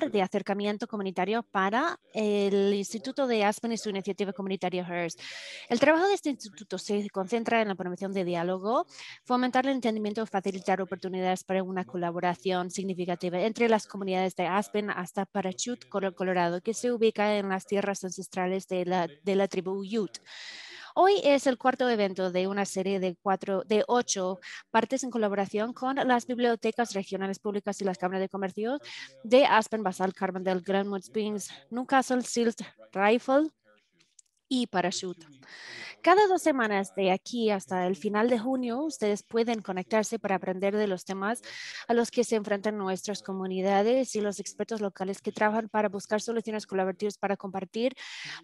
de acercamiento comunitario para el Instituto de Aspen y su iniciativa comunitaria HERS. El trabajo de este instituto se concentra en la promoción de diálogo, fomentar el entendimiento, y facilitar oportunidades para una colaboración significativa entre las comunidades de Aspen hasta Parachute, Colorado, que se ubica en las tierras ancestrales de la, tribu Ute. Hoy es el cuarto evento de una serie de, cuatro, de ocho partes en colaboración con las bibliotecas regionales públicas y las cámaras de comercio de Aspen, Basal, Carbondale, Glenwood Springs, Newcastle, Silt, Rifle, y Parachute. Cada dos semanas de aquí hasta el final de junio, ustedes pueden conectarse para aprender de los temas a los que se enfrentan nuestras comunidades y los expertos locales que trabajan para buscar soluciones colaborativas para compartir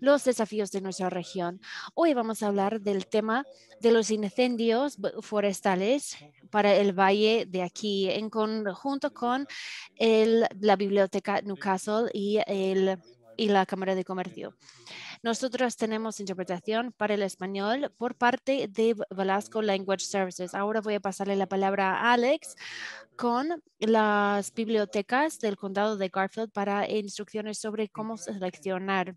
los desafíos de nuestra región. Hoy vamos a hablar del tema de los incendios forestales para el valle de aquí en conjunto con la Biblioteca Newcastle y el y la Cámara de Comercio. Nosotros tenemos interpretación para el español por parte de Velasco Language Services. Ahora voy a pasarle la palabra a Alex con las bibliotecas del condado de Garfield para instrucciones sobre cómo seleccionar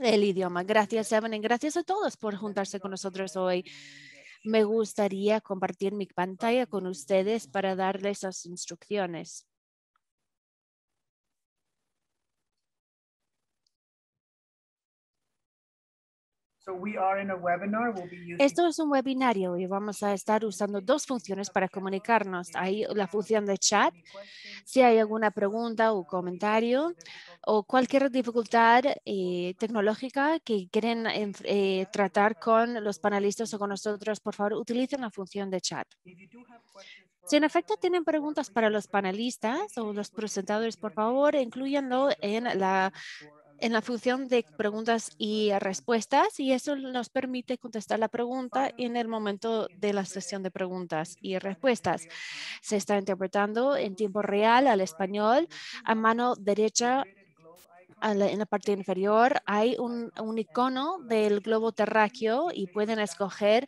el idioma. Gracias, Evan, y gracias a todos por juntarse con nosotros hoy. Me gustaría compartir mi pantalla con ustedes para darles las instrucciones. Esto es un webinario y vamos a estar usando dos funciones para comunicarnos. Hay la función de chat, si hay alguna pregunta o comentario o cualquier dificultad eh, tecnológica que quieren eh, tratar con los panelistas o con nosotros, por favor, utilicen la función de chat. Si en efecto tienen preguntas para los panelistas o los presentadores, por favor, incluyanlo en la en la función de preguntas y eh, respuestas y eso nos permite contestar la pregunta en el momento de la sesión de preguntas y respuestas. Se está interpretando en tiempo real al español a mano derecha en la parte inferior hay un, icono del globo terráqueo y pueden escoger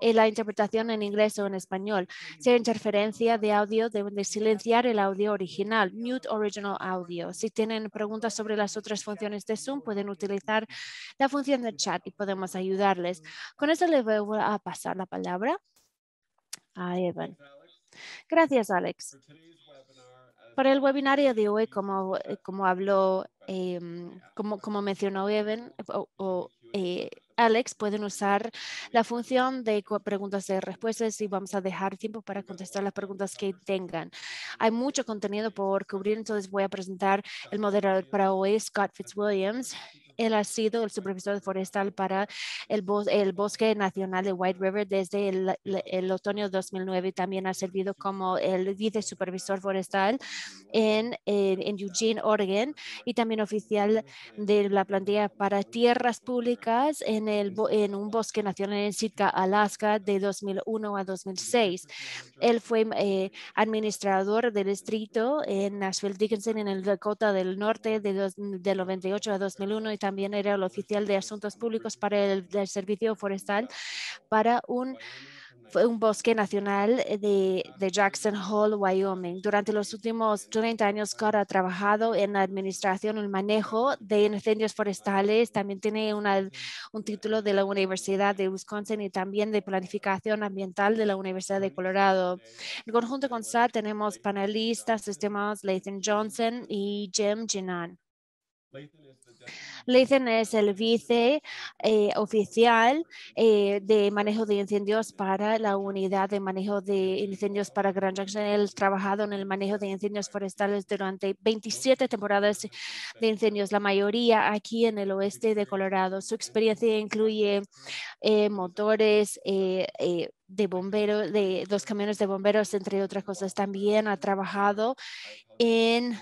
eh, la interpretación en inglés o en español. Si hay interferencia de audio, deben de silenciar el audio original, mute original audio. Si tienen preguntas sobre las otras funciones de Zoom, pueden utilizar la función de chat y podemos ayudarles. Con eso les voy a pasar la palabra a Evan. Gracias, Alex. Para el webinario de hoy, como, como habló Em, como, mencionó Evan eh, o, eh, Alex, pueden usar la función de preguntas y respuestas y vamos a dejar tiempo para contestar las preguntas que tengan. Hay mucho contenido por cubrir, entonces voy a presentar el moderador para hoy, Scott Fitzwilliams, él ha sido el supervisor forestal para el, el Bosque Nacional de White River desde el, otoño 2009 también ha servido como el vice supervisor forestal en, Eugene, Oregon y también oficial de la plantilla para tierras públicas en, un bosque nacional en Sitka, Alaska de 2001 a 2006. Él fue eh, administrador del distrito en Nashville Dickinson en el Dakota del Norte de, 98 a 2001 también era el oficial de Asuntos Públicos para el, Servicio Forestal para un bosque nacional eh, de, Jackson Hole, Wyoming. Durante los últimos 30 años, Scott ha trabajado en la administración y el manejo de incendios forestales. También tiene un título de la Universidad de Wisconsin y también de planificación ambiental de la Universidad de Colorado. En conjunto con SAT tenemos panelistas, sistemas Lathan Johnson y Jim Jinan dicen es el vice eh, oficial eh, de manejo de incendios para la unidad de manejo de incendios para Grand Junction. Él ha trabajado en el manejo de incendios forestales durante 27 temporadas de incendios, la mayoría aquí en el oeste de Colorado. Su experiencia incluye eh, motores, de bomberos, de dos camiones de bomberos, entre otras cosas. También ha trabajado en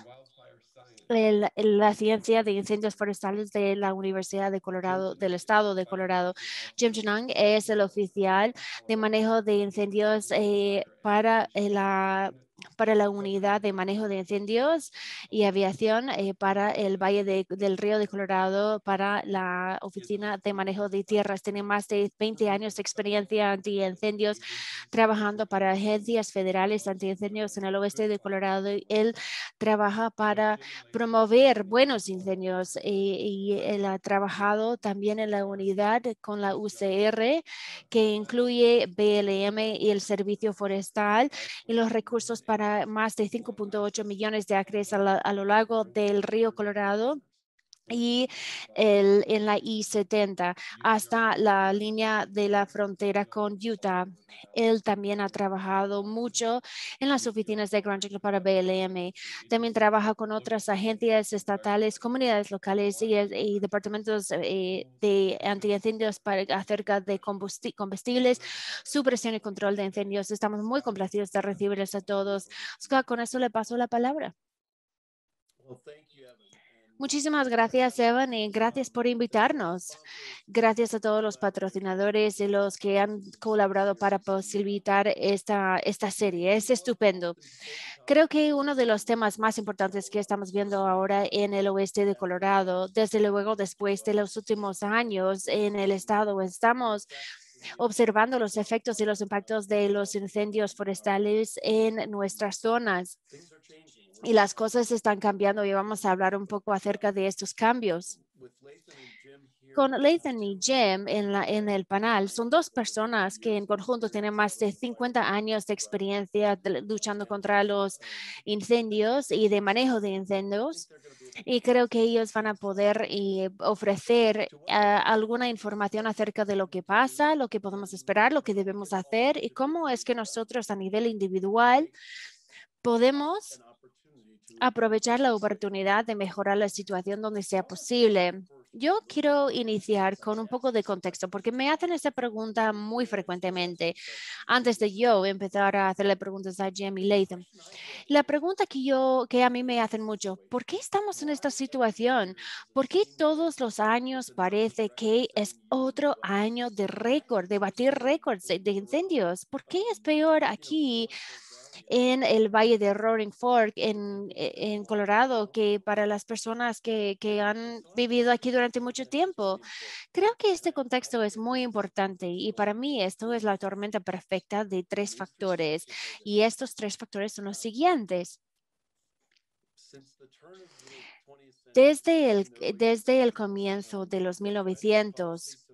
el, la ciencia de incendios forestales de la Universidad de Colorado, del Estado de Colorado. Jim Chenang es el oficial de manejo de incendios eh, para eh, la para la unidad de manejo de incendios y aviación eh, para el Valle del Río de Colorado para la Oficina de Manejo de Tierras. Tiene más de 20 años de experiencia antiincendios trabajando para agencias federales antiincendios en el oeste de Colorado. Él trabaja para promover buenos incendios y, y él ha trabajado también en la unidad con la UCR que incluye BLM y el Servicio Forestal y los recursos para más de 5.8 millones de acres a, a, lo largo del río Colorado y el, en la I-70 hasta la línea de la frontera con Utah. Él también ha trabajado mucho en las oficinas de Grand para BLM. También trabaja con otras agencias estatales, comunidades locales y, departamentos eh, de antiincendios para, acerca de combustibles, supresión y control de incendios. Estamos muy complacidos de recibirles a todos. Oscar, con eso le paso la palabra. Muchísimas gracias, Evan, y gracias por invitarnos. Gracias a todos los patrocinadores y los que han colaborado para posibilitar esta, esta serie. Es estupendo. Creo que uno de los temas más importantes que estamos viendo ahora en el oeste de Colorado, desde luego después de los últimos años en el estado, estamos observando los efectos y los impactos de los incendios forestales en nuestras zonas y las cosas están cambiando y vamos a hablar un poco acerca de estos cambios. Con Lathan y Jim en, el panel, son dos personas que en conjunto tienen más de 50 años de experiencia luchando contra los incendios y de manejo de incendios. Y creo que ellos van a poder eh, ofrecer eh, alguna información acerca de lo que pasa, lo que podemos esperar, lo que debemos hacer y cómo es que nosotros a nivel individual podemos aprovechar la oportunidad de mejorar la situación donde sea posible. Yo quiero iniciar con un poco de contexto porque me hacen esta pregunta muy frecuentemente antes de yo empezar a hacerle preguntas a Jamie Latham. La pregunta que yo que a mí me hacen mucho, ¿por qué estamos en esta situación? ¿Por qué todos los años parece que es otro año de récord, de batir récords de incendios? ¿Por qué es peor aquí? en el Valle de Roaring Fork, en, e, Colorado, que para las personas que, han vivido aquí durante mucho tiempo. Creo que este contexto es muy importante y para mí esto es la tormenta perfecta de tres factores y estos tres factores son los siguientes. Desde el, desde el comienzo de los 1900,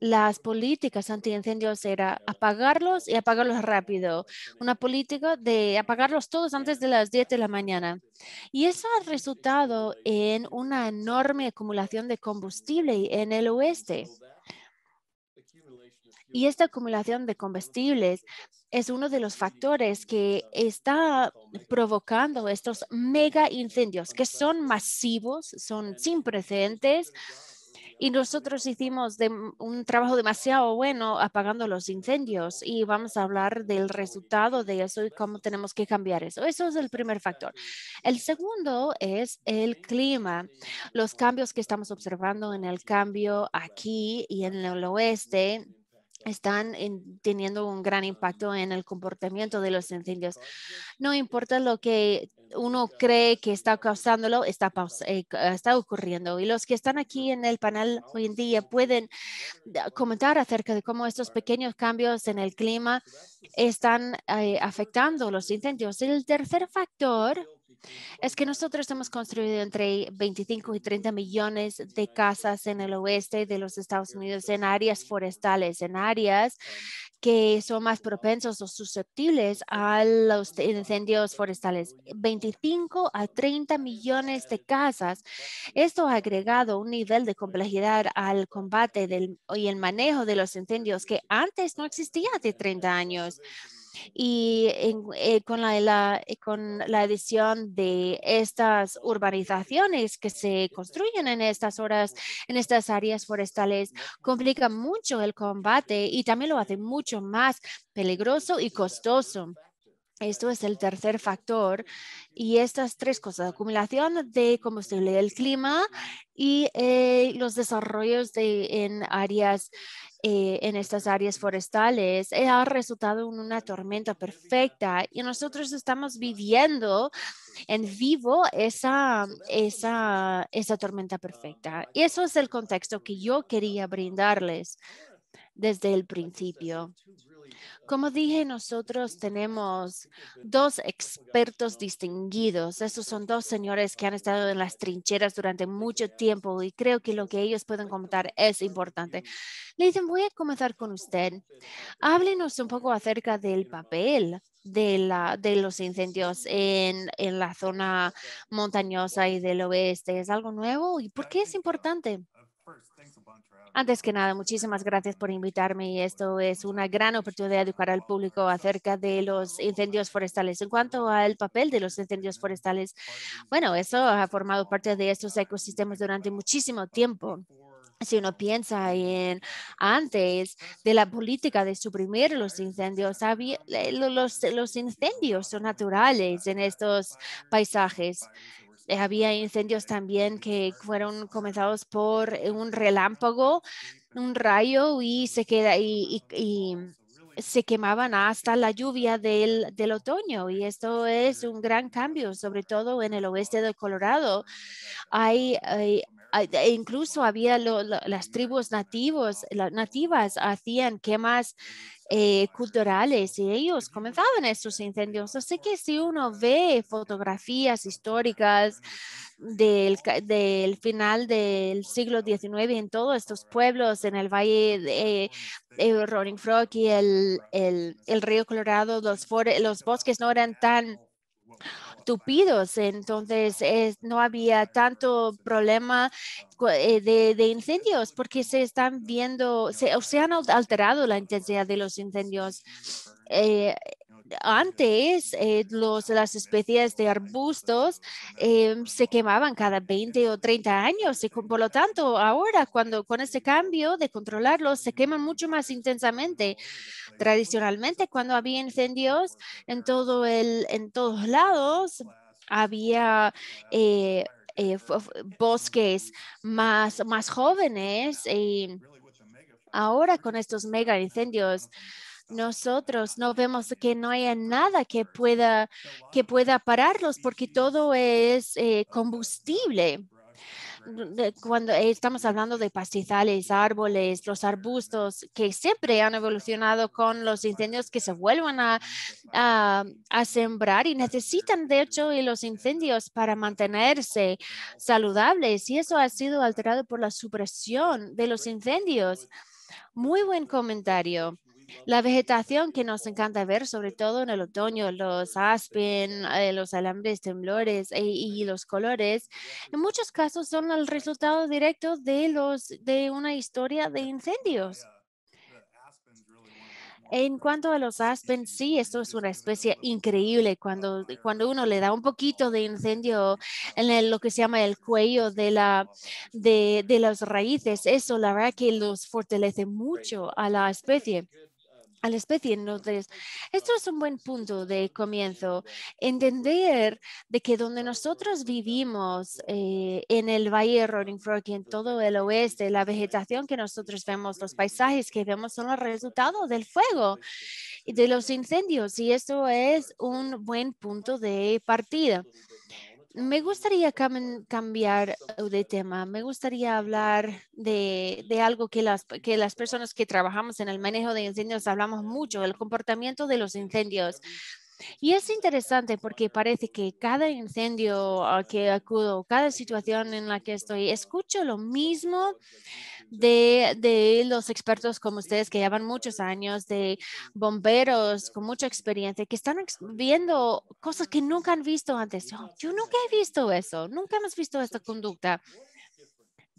las políticas antiincendios era apagarlos y apagarlos rápido. Una política de apagarlos todos antes de las 10 de la mañana. Y eso ha resultado en una enorme acumulación de combustible en el oeste. Y esta acumulación de combustibles es uno de los factores que está provocando estos mega incendios que son masivos, son sin precedentes y nosotros hicimos mm, un trabajo demasiado bueno apagando los incendios y vamos a hablar del resultado de eso y cómo tenemos que cambiar eso. Eso es el primer factor. El segundo es el clima. Los cambios que estamos observando en el cambio aquí y en el oeste están teniendo un gran impacto en el comportamiento de los incendios. No importa lo que uno cree que está causándolo, está, eh, ah, está ocurriendo. Y los que están aquí en el panel hoy en día pueden comentar acerca de cómo estos pequeños cambios en el clima están eh, afectando los incendios. El tercer factor es que nosotros hemos construido entre 25 y 30 millones de casas en el oeste de los Estados Unidos, en áreas forestales, en áreas que son más propensos o susceptibles a los incendios forestales. 25 a 30 millones de casas. Esto ha agregado un nivel de complejidad al combate del, y el manejo de los incendios que antes no existía hace 30 años y eh, con, la, la, eh, con la adición de estas urbanizaciones que se construyen en estas horas, en estas áreas forestales, complica mucho el combate y también lo hace mucho más peligroso y costoso. Esto es el tercer factor y estas tres cosas, acumulación de combustible del clima y eh, los desarrollos en áreas eh, en estas áreas forestales eh, ha resultado en una tormenta perfecta y nosotros estamos viviendo en vivo esa, esa, esa tormenta perfecta. Y eso es el contexto que yo quería brindarles desde el principio. Como dije, nosotros tenemos dos expertos distinguidos. Esos son dos señores que han estado en las trincheras durante mucho tiempo y creo que lo que ellos pueden contar es importante. dicen, voy a comenzar con usted. Háblenos un poco acerca del papel de, los incendios en, en la zona montañosa y del oeste. ¿Es algo nuevo y por qué es importante? Antes que nada, muchísimas gracias por invitarme y esto es una gran oportunidad de educar al público acerca de los incendios forestales. En cuanto al papel de los incendios forestales, bueno, eso ha formado parte de estos ecosistemas durante muchísimo tiempo si uno piensa en antes de la política de suprimir los incendios, eh, los, los incendios son naturales en estos paisajes había incendios también que fueron comenzados por eh, un relámpago, un rayo y se queda y, se quemaban hasta la lluvia del, del, otoño y esto es un gran cambio, sobre todo en el oeste de Colorado. Hay, hay, e incluso había las tribus nativos, las nativas hacían quemas eh, culturales y ellos comenzaban estos incendios. Así que si uno ve fotografías históricas del, final del siglo XIX en todos estos pueblos, en el valle de eh, eh Frog y el, río Colorado, los, los bosques no eran tan tupidos, entonces no había tanto problema eh, de, incendios porque se están viendo, se, se han alterado la intensidad de los incendios. Eh, antes eh, los, las especies de arbustos em, se quemaban cada 20 o 30 años y por lo tanto ahora cuando con este cambio de controlarlos se queman mucho más intensamente. Tradicionalmente cuando había incendios en, todo el, en todos lados había... Eh, eh, bosques más, más jóvenes ahora con estos mega incendios nosotros no vemos que no haya nada que pueda, que pueda pararlos porque todo es eh, combustible. Cuando estamos hablando de pastizales, árboles, los arbustos que siempre han evolucionado con los incendios que se vuelvan a, a, a sembrar y necesitan de hecho los incendios para mantenerse saludables y eso ha sido alterado por la supresión de los incendios. Muy buen comentario. La vegetación que nos encanta ver, sobre todo en el otoño, los aspen, eh, los alambres temblores e, y los colores, en muchos casos son el resultado directo de, los, de una historia de incendios. En cuanto a los aspen, sí, esto es una especie increíble cuando, cuando uno le da un poquito de incendio en lo que se llama el cuello de, la, de las raíces. Eso la verdad que los fortalece mucho a la especie a la especie. Entonces, esto es un buen punto de comienzo. Entender de que donde nosotros vivimos eh, en el Valle Rolling Fork y en todo el oeste, la vegetación que nosotros vemos, los paisajes que vemos son los resultados del fuego y de los incendios. Y esto es un buen punto de partida me gustaría cambiar de tema. Me gustaría hablar de, algo que las, que las personas que trabajamos en el manejo de incendios hablamos mucho, el comportamiento de los incendios. Y es interesante porque parece que cada incendio ah, que acudo, cada situación en la que estoy, escucho lo mismo de, de los expertos como ustedes que llevan muchos años, de bomberos con mucha experiencia, que están viendo cosas que nunca han visto antes. yo nunca he visto eso, nunca hemos visto esta conducta.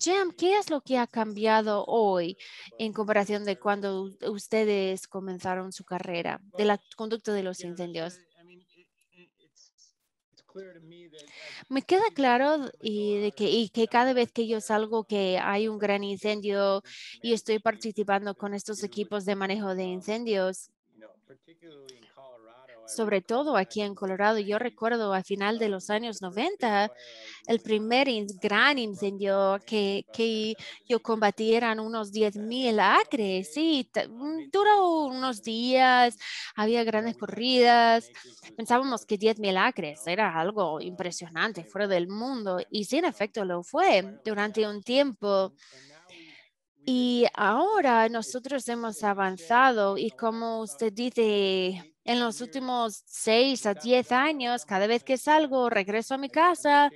Jam, ¿qué es lo que ha cambiado hoy en comparación de cuando ustedes comenzaron su carrera de la conducta de los incendios? Me queda claro y, que cada vez que yo salgo que hay un gran incendio y estoy participando con estos equipos de manejo de incendios, sobre todo aquí en Colorado. Yo recuerdo a final de los años 90, el primer gran incendio que, que yo combatí eran unos 10.000 acres. Sí, duró unos días, había grandes corridas. Pensábamos que 10.000 acres era algo impresionante, fuera del mundo. Y sin efecto lo fue durante un tiempo. Y ahora nosotros hemos avanzado y como usted dice, en los últimos seis a diez años, cada vez que salgo, regreso a mi casa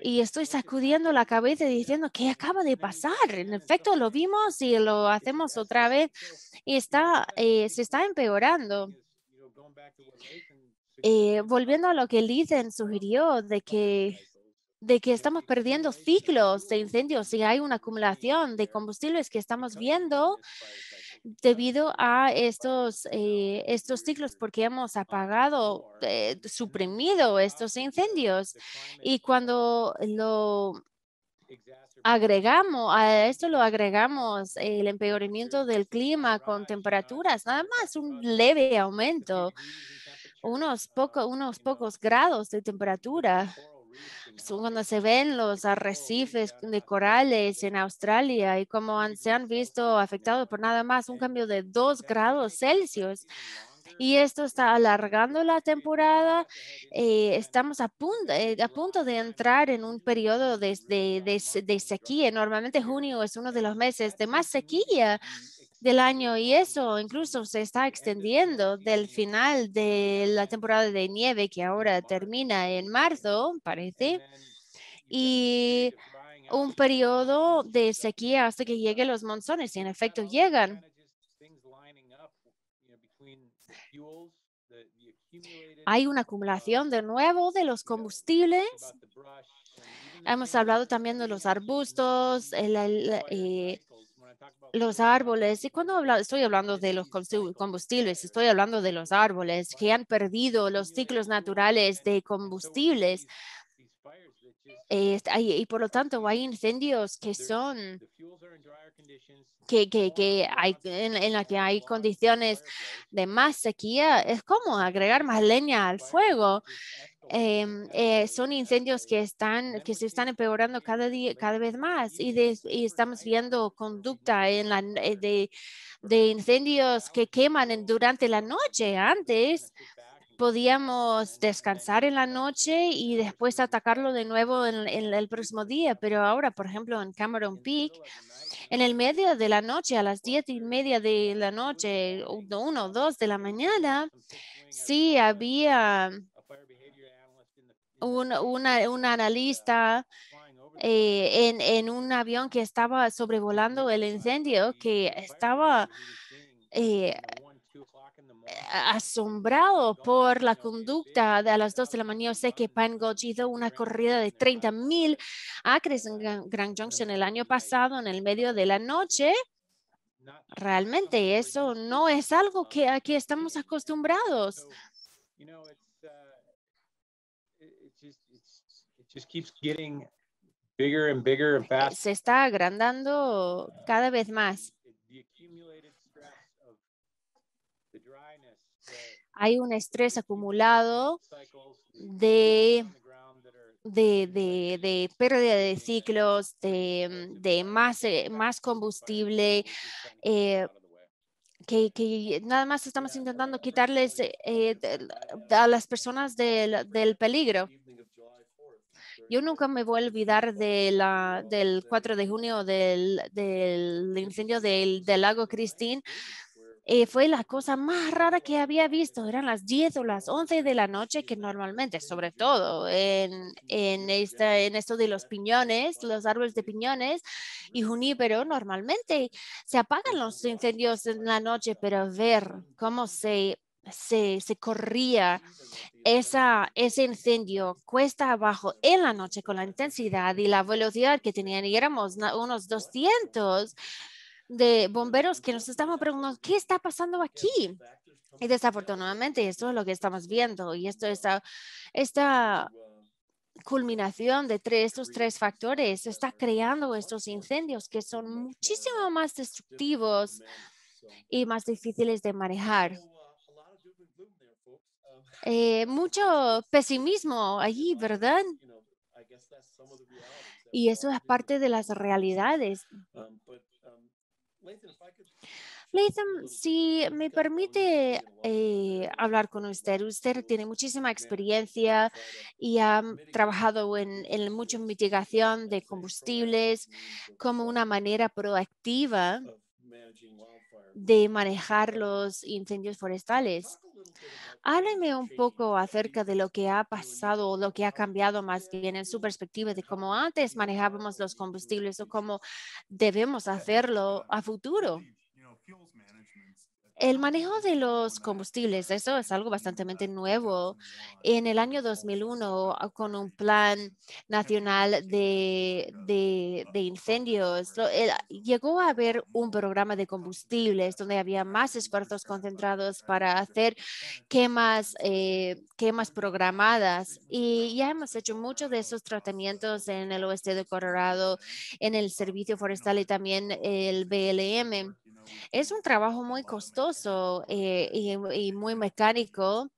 y estoy sacudiendo la cabeza diciendo, ¿qué acaba de pasar? En efecto, lo vimos y lo hacemos otra vez y está, eh, se está empeorando. Eh, volviendo a lo que Lizen sugirió de que de que estamos perdiendo ciclos de incendios y hay una acumulación de combustibles que estamos viendo debido a estos, eh, estos ciclos, porque hemos apagado, eh, suprimido estos incendios. Y cuando lo agregamos, a esto lo agregamos el empeoramiento del clima con temperaturas, nada más un leve aumento, unos, pocos unos pocos grados de temperatura cuando se este ven los arrecifes de corales en Australia y cómo se han visto afectados por nada más un cambio de 2 grados Celsius. Y esto está alargando la temporada. Eh, estamos a eh, punto, de entrar en un periodo de, sequía. Normalmente junio es uno de los meses de más sequía del año y eso incluso se está extendiendo del final de la temporada de nieve que ahora termina en marzo, parece, y un periodo de sequía hasta que lleguen los monzones y en efecto llegan. Hay una acumulación de nuevo de los combustibles. Hemos hablado también de los arbustos, el, eh, los árboles, y cuando estoy hablando de los combustibles, estoy hablando de los árboles que han perdido los ciclos naturales de combustibles, este, y por lo tanto hay incendios que son que, que, que hay en, la que hay condiciones de más sequía es como agregar más leña al fuego em, eh, son incendios que están que se están empeorando cada día cada vez más y, y estamos viendo conducta en la, eh, de, de incendios que queman durante la noche antes podíamos descansar en la noche y después atacarlo de nuevo en, el próximo día. Pero ahora, por ejemplo, en Cameron Peak, en el medio de la noche, a las diez y media de la noche, uno o dos de la mañana, sí había un, una, analista eh, en, un avión que estaba sobrevolando el incendio, que estaba eh, asombrado por la conducta de a las 2 de la mañana. sé que Pangoji hizo una corrida de 30 mil acres en Grand Junction el año pasado en el medio de la noche. Realmente eso no es algo que aquí estamos acostumbrados. Se está agrandando cada vez más. hay un estrés acumulado de, de, de, pérdida de ciclos, de, más, eh, más combustible, eh, que, nada más estamos intentando quitarles eh, a las personas del, del peligro. Yo nunca me voy a olvidar de la, del 4 de junio del, del incendio del, del lago Christine, eh, fue la cosa más rara que había visto. Eran las 10 o las 11 de la noche que normalmente, sobre todo en, en, esta, en esto de los piñones, los árboles de piñones y junípero, normalmente se apagan los incendios en la noche, pero ver cómo se se, se, corría esa, ese incendio cuesta abajo en la noche con la intensidad y la velocidad que tenían y éramos unos 200 de bomberos que nos estamos preguntando, ¿qué está pasando aquí? Y desafortunadamente, esto es lo que estamos viendo y esto está, esta culminación de tres, estos tres factores está creando estos incendios que son muchísimo más destructivos y más difíciles de manejar. Eh, mucho pesimismo allí, ¿verdad? Y eso es parte de las realidades Latham, si me permite hablar con usted, usted tiene muchísima experiencia y ha trabajado en, en mucha mitigación de combustibles como una manera proactiva de manejar los incendios forestales. Hábleme un poco acerca de lo que ha pasado o lo que ha cambiado más bien en su perspectiva de cómo antes manejábamos los combustibles o cómo debemos hacerlo a futuro. El manejo de los combustibles, eso es algo bastante nuevo. En el año 2001, ah, con un plan nacional de, incendios, eh, llegó a haber un programa de combustibles donde había más esfuerzos concentrados para hacer quemas, eh, quemas programadas. Y ya hemos hecho muchos de esos tratamientos en el oeste de Colorado, en el Servicio Forestal y también el BLM. Es un trabajo muy costoso eh, y, muy mecánico.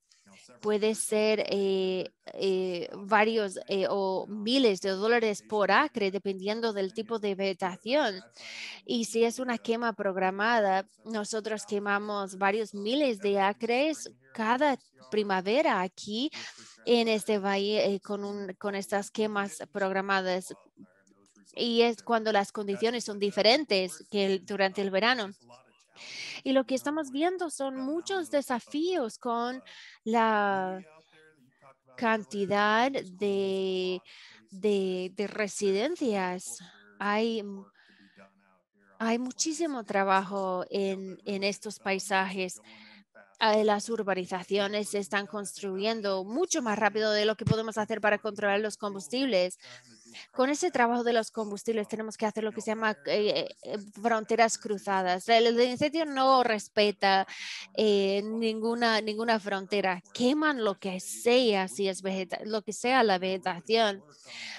Puede ser eh, eh, varios o miles de dólares por acre, dependiendo del tipo de vegetación. Y si es una quema programada, nosotros quemamos varios miles de acres cada primavera aquí en este valle con, con estas quemas programadas y es cuando las condiciones son diferentes que durante el verano. Y lo que estamos viendo son muchos desafíos con la cantidad de, residencias. Hay hay muchísimo trabajo en, en, estos paisajes. Eh, las urbanizaciones se están construyendo mucho más rápido de lo que podemos hacer para controlar los combustibles. Con ese trabajo de los combustibles tenemos que hacer lo que se llama eh, eh, fronteras cruzadas. El incendio no respeta eh, ninguna, ninguna frontera. Queman lo que sea, si es vegeta lo que sea la vegetación.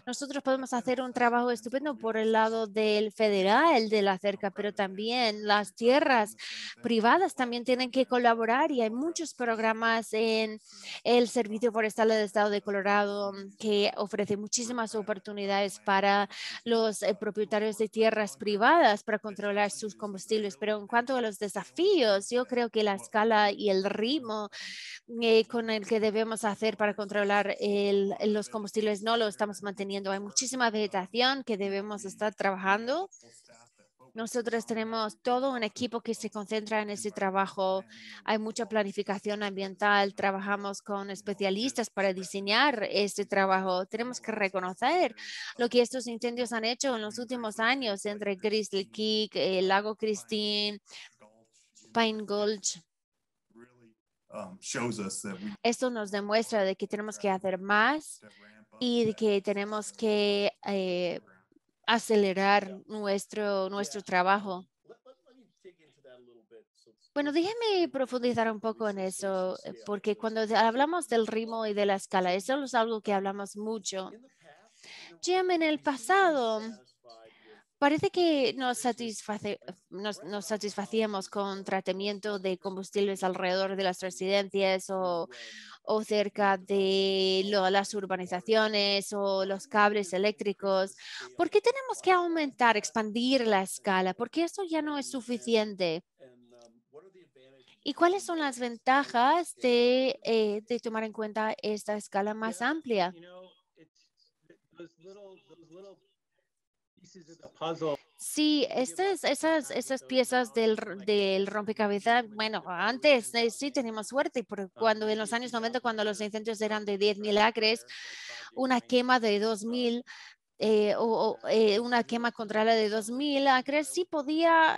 Nosotros podemos hacer un trabajo estupendo por el lado del federal de la cerca, pero también las tierras privadas también tienen que colaborar y hay muchos programas en el Servicio Forestal del Estado de Colorado que ofrece muchísimas oportunidades para los eh, propietarios de tierras privadas para controlar sus combustibles. Pero en cuanto a los desafíos, yo creo que la escala y el ritmo eh, con el que debemos hacer para controlar los combustibles no lo estamos manteniendo. Hay muchísima vegetación que debemos estar trabajando nosotros tenemos todo un equipo que se concentra en este trabajo. Hay mucha planificación ambiental. Trabajamos con especialistas para diseñar este trabajo. Tenemos que reconocer lo que estos incendios han hecho en los últimos años entre Grizzly Creek, el lago Christine, Pine Gulch. Esto nos demuestra de que tenemos que hacer más y que tenemos que eh, acelerar nuestro, nuestro trabajo. Bueno, déjeme profundizar un poco en eso, eh, porque cuando hablamos del ritmo y de la escala, eso es algo que hablamos mucho. Jim, en el pasado, Parece que nos, satisface, satisfacíamos con tratamiento de combustibles alrededor de las residencias o, cerca de las urbanizaciones o los cables eléctricos. ¿Por qué tenemos que aumentar, expandir la escala? Porque eso ya no es suficiente. ¿Y cuáles son las ventajas de, eh, de tomar en cuenta esta escala más amplia? Sí, estas, esas, esas piezas del, del rompecabezas, bueno, antes eh, sí teníamos suerte, pero cuando en los años 90, cuando los incendios eran de 10.000 acres, una quema de 2.000 eh, o, eh, una quema contra de 2000 acres, sí podía,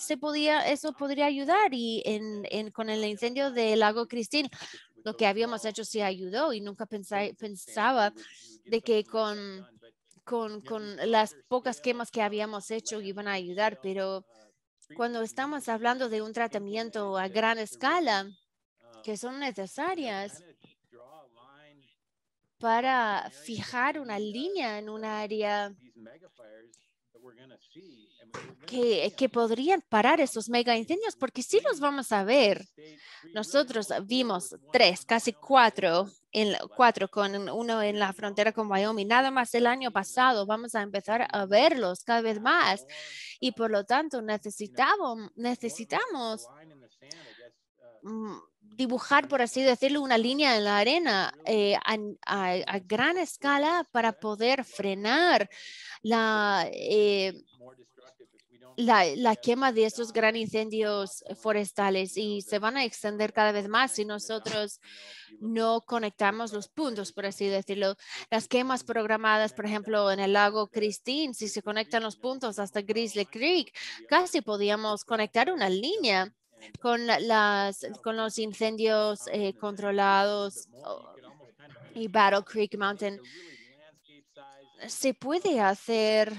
se podía, eso podría ayudar y en, en, con el incendio del lago Cristín, lo que habíamos hecho sí ayudó y nunca pensaba de que con con, las pues, pocas quemas que habíamos hecho iban a ayudar, pero cuando estamos hablando de un tratamiento a gran escala, ah, que son necesarias para fijar una línea en un área que, que podrían parar esos mega incendios, porque sí los vamos a ver. Nosotros vimos tres, casi cuatro, en, cuatro con uno en la frontera con Wyoming, nada más el año pasado. Vamos a empezar a verlos cada vez más y por lo tanto necesitamos, necesitamos dibujar, por así decirlo, una línea en la arena eh, mm. a, gran escala para poder frenar la, eh, quema de estos gran incendios forestales y se van a extender cada vez más si nosotros no conectamos los puntos, por así decirlo. Las quemas programadas, por ejemplo, en el lago Christine, si se conectan los puntos hasta Grizzly Creek, casi podíamos conectar una línea con, las, con los incendios ah, eh, eh, controlados y Battle Creek Mountain, eh, se puede hacer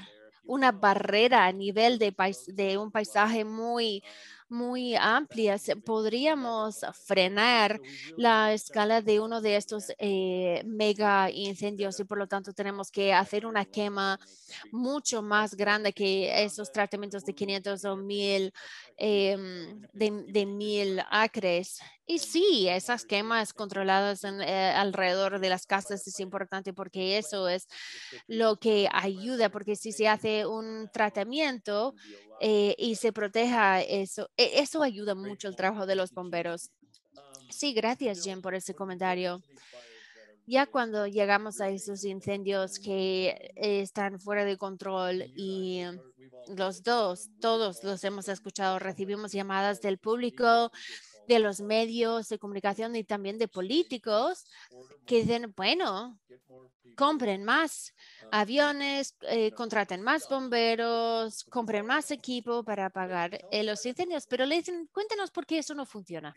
una barrera a nivel de, de un paisaje muy um, muy amplias, podríamos frenar la escala de uno de estos eh, mega incendios y por lo tanto tenemos que hacer una quema mucho más grande que esos tratamientos de 500 o 1000 em, de mil acres y sí, esas quemas controladas eh, alrededor de las casas es importante porque eso es lo que ayuda, porque si se hace un tratamiento eh, y se proteja eso, e, eso ayuda mucho el trabajo de los bomberos. Sí, gracias Jim por ese comentario. Ya cuando llegamos a esos incendios que están fuera de control y los dos, todos los hemos escuchado, recibimos llamadas del público, de los medios de comunicación y también de políticos que dicen, bueno, compren más aviones, eh, contraten más bomberos, compren más equipo para apagar eh, los incendios, pero le dicen, cuéntenos por qué eso no funciona.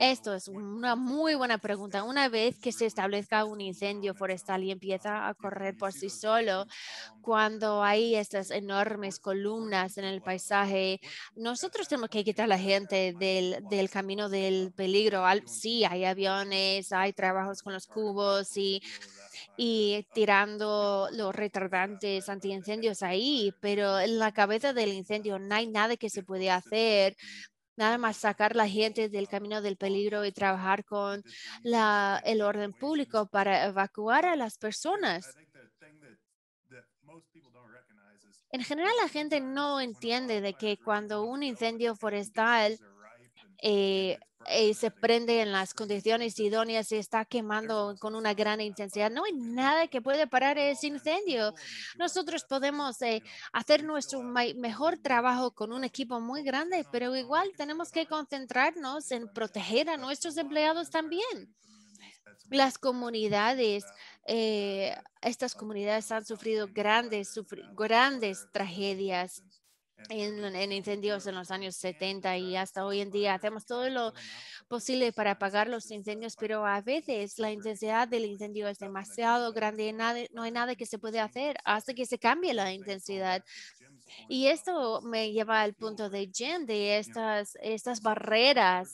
Esto es una muy buena pregunta. Una vez que se establezca un incendio forestal y empieza um, a correr por sí solo, um, cuando hay estas enormes columnas en el paisaje, nosotros tenemos que quitar a la gente del, camino del peligro. sí, hay aviones, hay trabajos con los cubos y, y tirando los retardantes antiincendios ahí, pero en la cabeza del incendio no hay nada que se puede hacer nada más sacar la gente del camino del peligro y trabajar con el orden público para evacuar a las personas. En general, la gente no entiende de que cuando un incendio forestal eh, eh, se prende en las condiciones idóneas y está quemando con una gran intensidad. No hay nada que puede parar ese incendio. Nosotros podemos eh, hacer nuestro mejor trabajo con un equipo muy grande, pero igual tenemos que concentrarnos en proteger a nuestros empleados también. Las comunidades, estas comunidades han sufrido grandes, grandes tragedias en, incendios en los años 70 y hasta hoy en día. Hacemos todo lo posible para apagar los incendios, pero a veces la intensidad del incendio es demasiado grande y no hay nada que se puede hacer hasta que se cambie la intensidad. Y esto me lleva al punto de Jen, de estas, estas barreras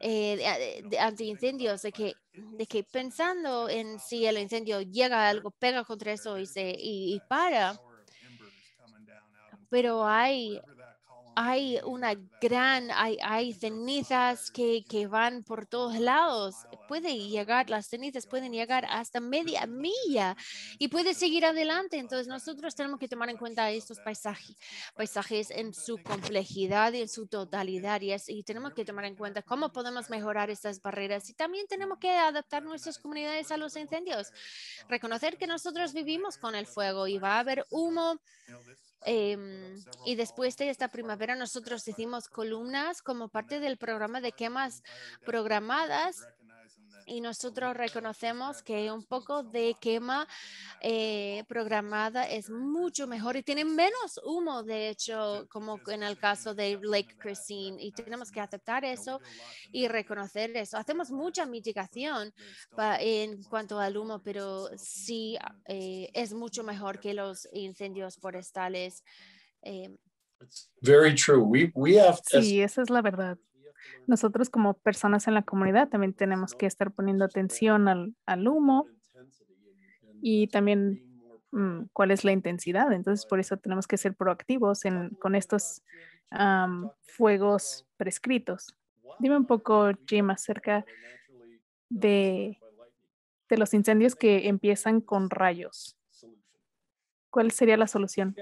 eh, de, de antiincendios, de que, de que pensando en si el incendio llega algo, pega contra eso y, se, y para pero hay, hay una gran, hay, hay cenizas que, que, van por todos lados. Puede llegar, las cenizas pueden llegar hasta media milla y puede seguir adelante. Entonces nosotros tenemos que tomar en cuenta estos paisajes, paisajes en su complejidad y en su totalidad y, y tenemos que tomar en cuenta cómo podemos mejorar estas barreras y también tenemos que adaptar nuestras comunidades a los incendios. Reconocer que nosotros vivimos con el fuego y va a haber humo Em, y después de esta primavera nosotros hicimos columnas como parte del programa de quemas programadas y nosotros reconocemos que un poco de quema eh, programada es mucho mejor y tiene menos humo, de hecho, como en el caso de Lake Christine. Y tenemos que aceptar eso y reconocer eso. Hacemos mucha mitigación en cuanto al humo, pero sí eh, este, es mucho mejor que los incendios forestales. Eh. Very sí, esa es la verdad nosotros como personas en la comunidad también tenemos que estar poniendo atención al, humo y también mm, cuál es la intensidad. Entonces, por eso tenemos que ser proactivos con estos fuegos prescritos. Dime un poco, Jim, acerca de, de los incendios que empiezan con rayos. ¿Cuál sería la solución?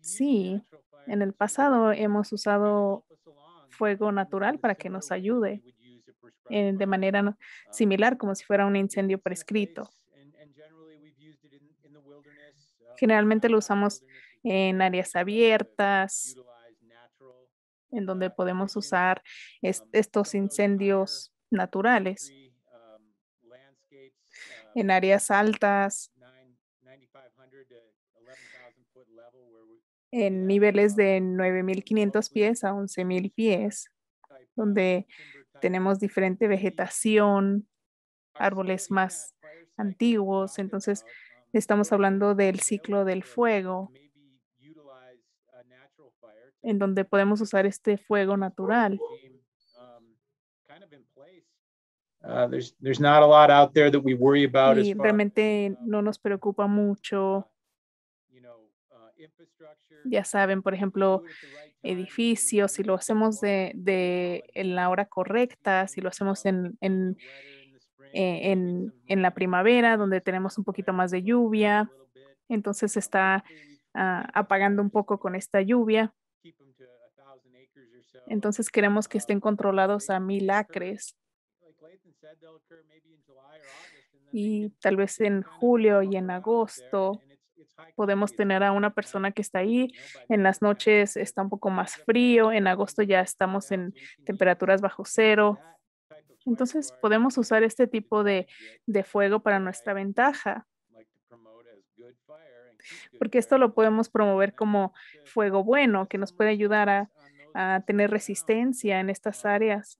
Sí, en el pasado hemos usado fuego natural para que nos ayude de manera uh, similar como si fuera un incendio prescrito. Uh, Generalmente lo usamos en áreas abiertas, en donde uh, podemos usar um, estos incendios naturales, um, en áreas altas, en niveles de 9.500 pies a 11.000 pies, donde tenemos diferente vegetación, árboles más antiguos. Entonces, estamos hablando del ciclo del fuego, en donde podemos usar este fuego natural. y realmente no nos preocupa mucho ya saben, por ejemplo, edificios, si lo hacemos de, de en la hora correcta, si lo hacemos eh, en, la primavera, donde tenemos un poquito más de lluvia, entonces está ah, apagando un poco con esta lluvia. Entonces queremos que estén controlados a mil acres. Y tal vez en julio y en agosto podemos tener a una persona que está ahí. En las noches está un poco más frío. En agosto ya estamos en temperaturas bajo cero. Entonces podemos usar este tipo de, de fuego para nuestra ventaja. Porque esto lo podemos promover como fuego bueno, que nos puede ayudar a, a tener resistencia en estas um, áreas.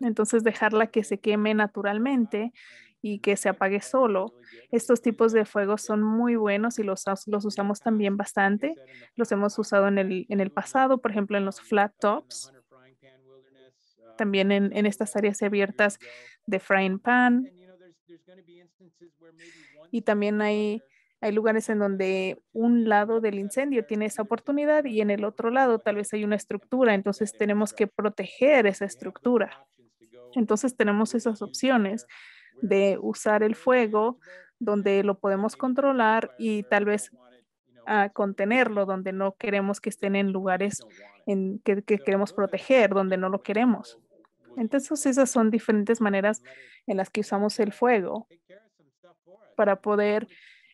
Entonces dejarla que se queme naturalmente y que se apague solo. Estos tipos de fuegos son muy buenos y los, los usamos también bastante. Los hemos usado en el, en el pasado, por ejemplo, en los flat tops, también en, en estas áreas abiertas de frying pan. Y también hay hay lugares en donde un lado del incendio tiene esa oportunidad y en el otro lado tal vez hay una estructura, entonces tenemos que proteger esa estructura. Entonces tenemos esas opciones de usar el fuego donde lo podemos controlar y tal vez a ah, contenerlo, donde no queremos que estén en lugares en que, queremos proteger, donde no lo queremos. Entonces esas son diferentes maneras en las que usamos el fuego para poder,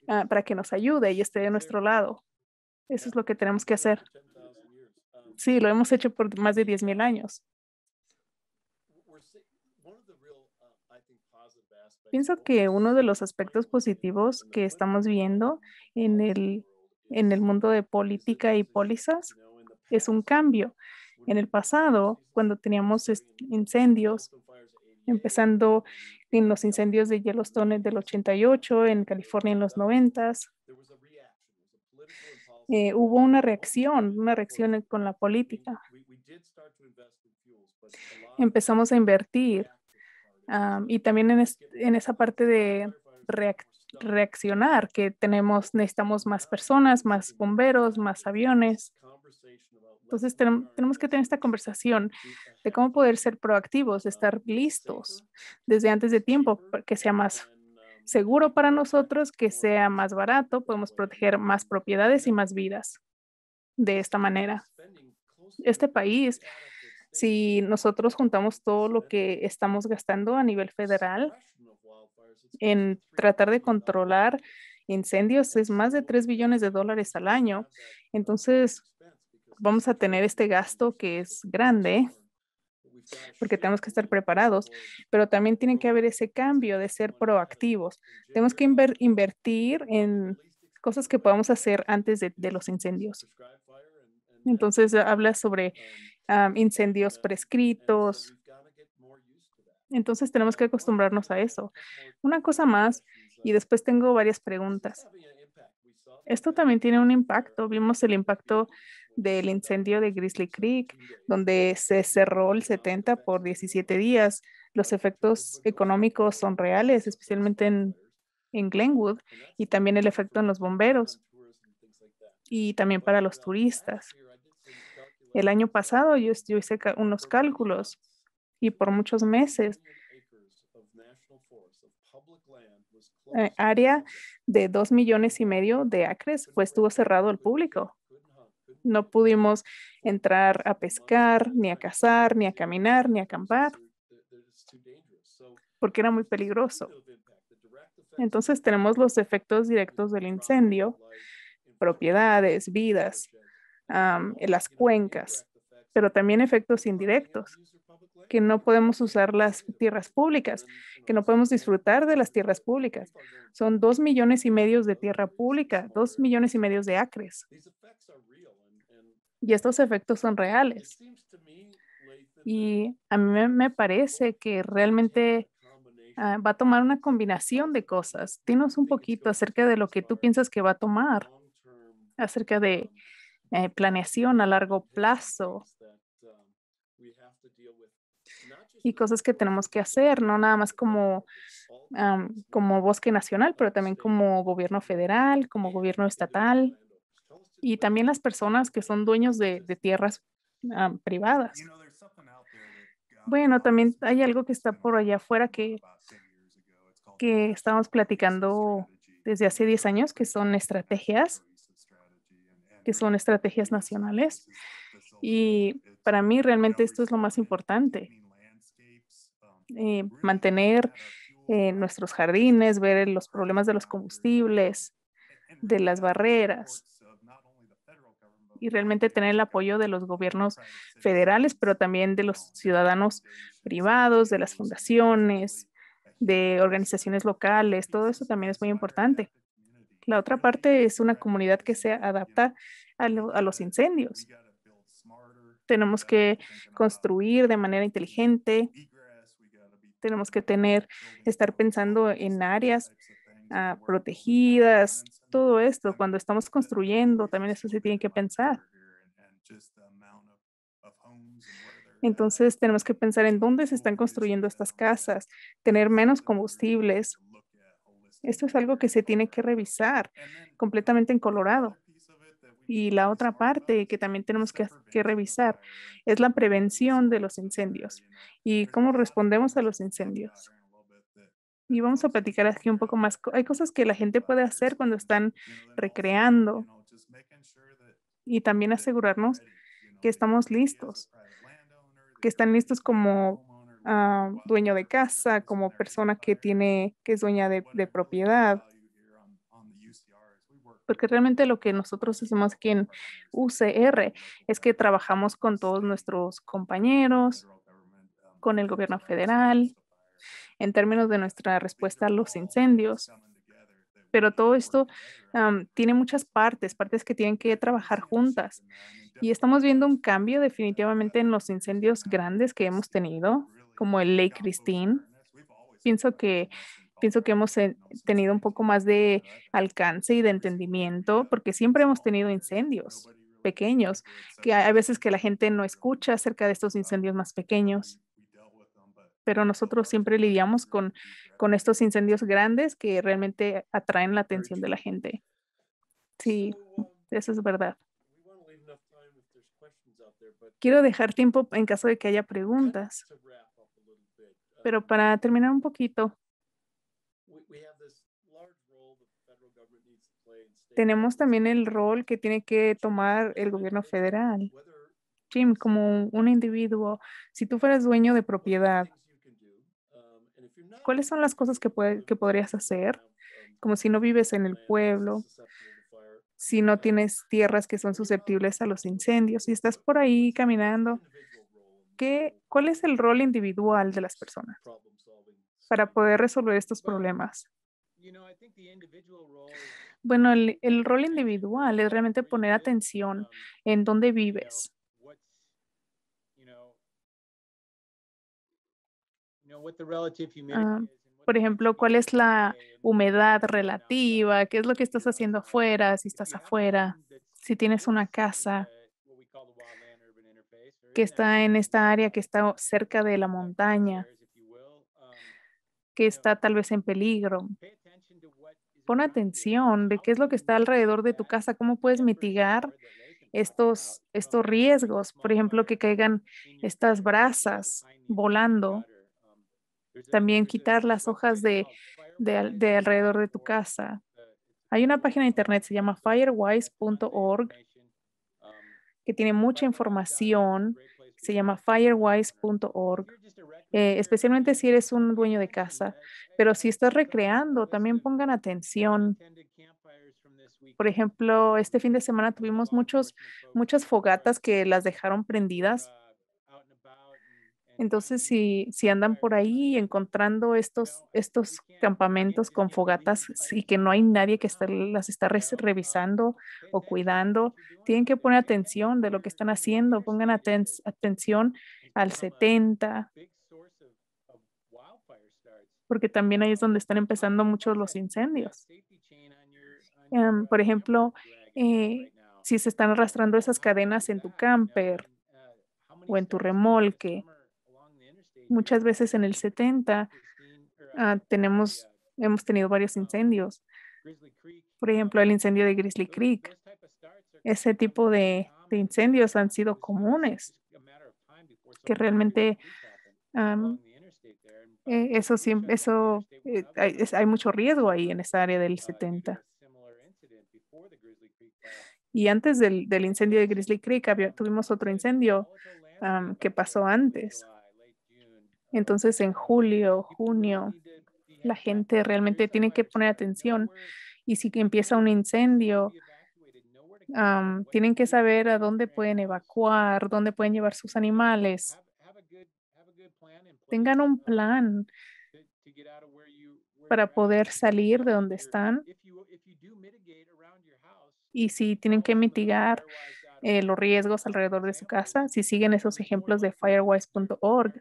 ah, para que nos ayude y esté de nuestro lado. Eso es lo que tenemos que hacer. Sí, lo hemos hecho por más de 10.000 años. Pienso que uno de los aspectos positivos que estamos viendo en el, en el mundo de política y pólizas es un cambio. En el pasado, cuando teníamos incendios, empezando en los incendios de Yellowstone del 88, en California en los 90, eh, hubo una reacción, una reacción con la política. Empezamos a invertir y también en, esa parte de reaccionar, que tenemos, necesitamos más personas, más bomberos, más aviones. Entonces tenemos que tener esta conversación de cómo poder ser proactivos, estar listos desde antes de tiempo, que sea más seguro para nosotros, que sea más barato, podemos proteger más propiedades y más vidas de esta manera. Este país si nosotros juntamos todo lo que estamos gastando a nivel federal en tratar de controlar incendios, es más de 3 billones de dólares al año. Entonces, vamos a tener este gasto que es grande porque tenemos que estar preparados, pero también tiene que haber ese cambio de ser proactivos. Tenemos que invertir en cosas que podamos hacer antes de los incendios. Entonces eh, habla sobre incendios prescritos. Entonces tenemos que acostumbrarnos a eso. Una cosa más y después tengo varias preguntas. Esto también tiene un impacto. Vimos el impacto del incendio de Grizzly Creek, donde se cerró el 70 por 17 días. Los efectos económicos son reales, especialmente en Glenwood, y también el efecto en los bomberos y también para los turistas. El año pasado yo, hice unos cálculos y por muchos meses eh, área de dos millones y medio de acres, pues estuvo cerrado al público. No pudimos entrar a pescar, ni a cazar, ni a caminar, ni a acampar, porque era muy peligroso. Entonces tenemos los efectos directos del incendio, propiedades, vidas, en las cuencas, pero también efectos indirectos, que no podemos usar pues, las tierras públicas, que no podemos disfrutar de las tierras públicas. Son dos millones y medio de tierra pública, dos millones y medio de acres. Y estos efectos son reales. Y a mí me parece que realmente ah, va a tomar una combinación de cosas. Dinos un poquito acerca de lo que tú piensas que va a tomar, acerca de eh, planeación a largo plazo um, y cosas que tenemos que hacer, no nada más como, como bosque nacional, pero también como gobierno federal, como gobierno estatal y también las personas que son dueños de, tierras privadas. Bueno, también hay algo que está por allá afuera que, que estamos platicando desde hace 10 años, que son estrategias que son estrategias nacionales. Y para mí realmente esto es lo más importante. Eh, mantener eh, nuestros jardines, ver los problemas de los combustibles, de las barreras, y realmente tener el apoyo de los gobiernos federales, pero también de los ciudadanos privados, de las fundaciones, de organizaciones locales. Todo eso también es muy importante. La otra parte es una comunidad que se adapta a, los incendios. Tenemos que construir de manera inteligente. Tenemos que tener, estar pensando en áreas ah, protegidas, todo esto. Cuando estamos construyendo, también eso se tiene que pensar. Entonces tenemos que pensar en dónde se están construyendo estas casas, tener menos combustibles, esto es algo que se tiene que revisar completamente en Colorado. Y la otra parte que también tenemos que, revisar es la prevención de los incendios y cómo respondemos a los incendios. Y vamos a platicar aquí un poco más. Hay cosas que la gente puede hacer cuando están recreando y también asegurarnos que estamos listos, que están listos como Ah, dueño de casa, como persona que tiene, que es dueña de, propiedad. Porque realmente lo que nosotros hacemos aquí en UCR es que trabajamos con todos nuestros compañeros, con el gobierno federal, en términos de nuestra respuesta a los incendios. Pero todo esto tiene muchas partes, partes que tienen que trabajar juntas. Y estamos viendo un cambio definitivamente en los incendios grandes que hemos tenido como el Lake Christine. Pienso que, pienso que hemos eh, tenido un poco más de alcance y de entendimiento, porque siempre hemos tenido incendios pequeños, que hay veces que la gente no escucha acerca de estos incendios más pequeños pero nosotros siempre lidiamos con, con estos incendios grandes que realmente atraen la atención de la gente. Sí, eso es verdad. Quiero dejar tiempo en caso de que haya preguntas. Pero para terminar un poquito, tenemos también el rol que tiene que tomar el gobierno federal. Jim, como un individuo, si tú fueras dueño de propiedad, um, ¿cuáles son las cosas que, podrías hacer? Um, como si no vives en el pueblo, si no um, tienes tierras que son susceptibles a los incendios, si estás por ahí caminando ¿Cuál es el rol individual de las personas para poder resolver estos problemas? Bueno, el, rol individual es realmente poner atención um, en dónde vives. por ejemplo, cuál es la humedad relativa, qué es lo que estás haciendo afuera, si estás afuera, si tienes una casa que está en esta área que está cerca de la montaña, que está tal vez en peligro. Pon atención de qué es lo que está alrededor de tu casa, cómo puedes mitigar estos, estos riesgos, por ejemplo, que caigan estas brasas volando. También quitar las hojas de, de alrededor de tu casa. Hay una página de internet, se llama firewise.org que tiene mucha información, se llama firewise.org, eh, especialmente si eres un dueño de casa, pero si estás recreando, también pongan atención. Por ejemplo, este fin de semana tuvimos muchos, muchas fogatas que las dejaron prendidas entonces, si, andan por ahí encontrando estos, estos campamentos con fogatas y que no hay nadie que las está revisando o cuidando, tienen que poner atención de lo que están haciendo, pongan atención al 70, porque también ahí es donde están empezando muchos los incendios. Em, por ejemplo, eh, si se están arrastrando esas cadenas en tu camper o en tu remolque, Muchas veces en el 70 ah, tenemos, hemos tenido varios incendios. Por ejemplo, el incendio de Grizzly Creek. Ese tipo de, incendios han sido comunes, que realmente eh, eso, eso eh, hay, mucho riesgo ahí en esa área del 70. Y antes del, incendio de Grizzly Creek tuvimos otro incendio que pasó antes. Entonces en julio, junio, la gente realmente tiene que poner atención y si empieza un incendio, tienen que saber a dónde pueden evacuar, dónde pueden llevar sus animales. Tengan un plan para poder salir de donde están. Y si tienen que mitigar eh, los riesgos alrededor de su casa, si siguen esos ejemplos de firewise.org,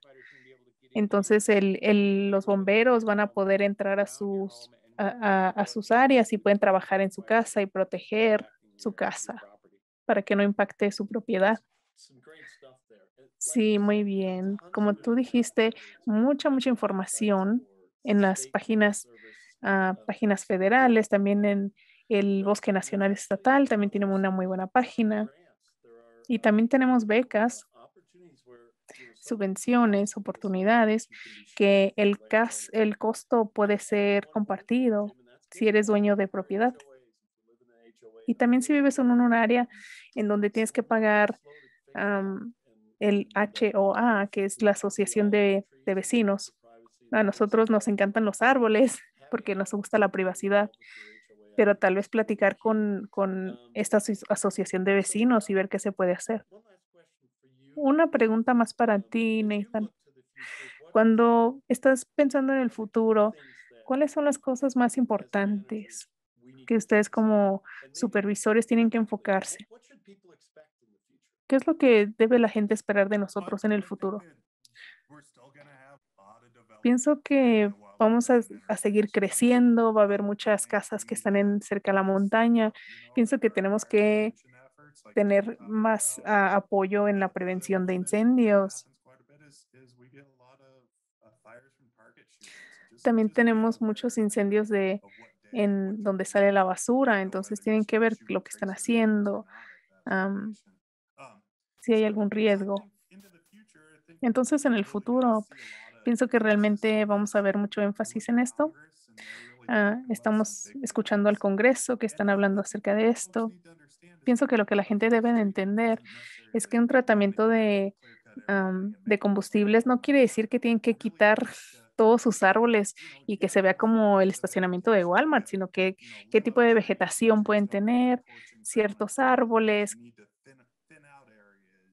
entonces el, los bomberos van a poder entrar a sus, a, sus áreas y pueden trabajar en su casa y proteger su casa para que no impacte su propiedad. Sí, muy bien. Como tú dijiste, mucha, mucha información en las páginas, ah, páginas federales, también en el Bosque Nacional Estatal, también tenemos una muy buena página. Y también tenemos becas subvenciones, oportunidades, que el, el costo puede ser compartido si eres dueño de propiedad. Y también si vives en un área en donde tienes que pagar el HOA, que es la Asociación de, Vecinos. A nosotros nos encantan los árboles porque nos gusta la privacidad, pero tal vez platicar con, esta asociación de vecinos y ver qué se puede hacer. Una pregunta más para ti, Nathan. Cuando estás pensando en el futuro, ¿cuáles son las cosas más importantes que ustedes como supervisores tienen que enfocarse? ¿Qué es lo que debe la gente esperar de nosotros en el futuro? Pienso que vamos a, seguir creciendo, va a haber muchas casas que están en, cerca de la montaña. Pienso que tenemos que tener más uh, apoyo en la prevención de incendios. Uh, También tenemos muchos incendios de en donde sale la basura, entonces tienen que ver lo que están haciendo, um, si hay algún riesgo. Entonces, en el futuro, pienso que realmente vamos a ver mucho énfasis en esto. Ah, estamos escuchando al Congreso que están hablando acerca de esto. Pienso que lo que la gente debe entender es que un tratamiento de, de combustibles no quiere decir que tienen que quitar todos sus árboles y que se vea como el estacionamiento de Walmart, sino que qué tipo de vegetación pueden tener, ciertos árboles.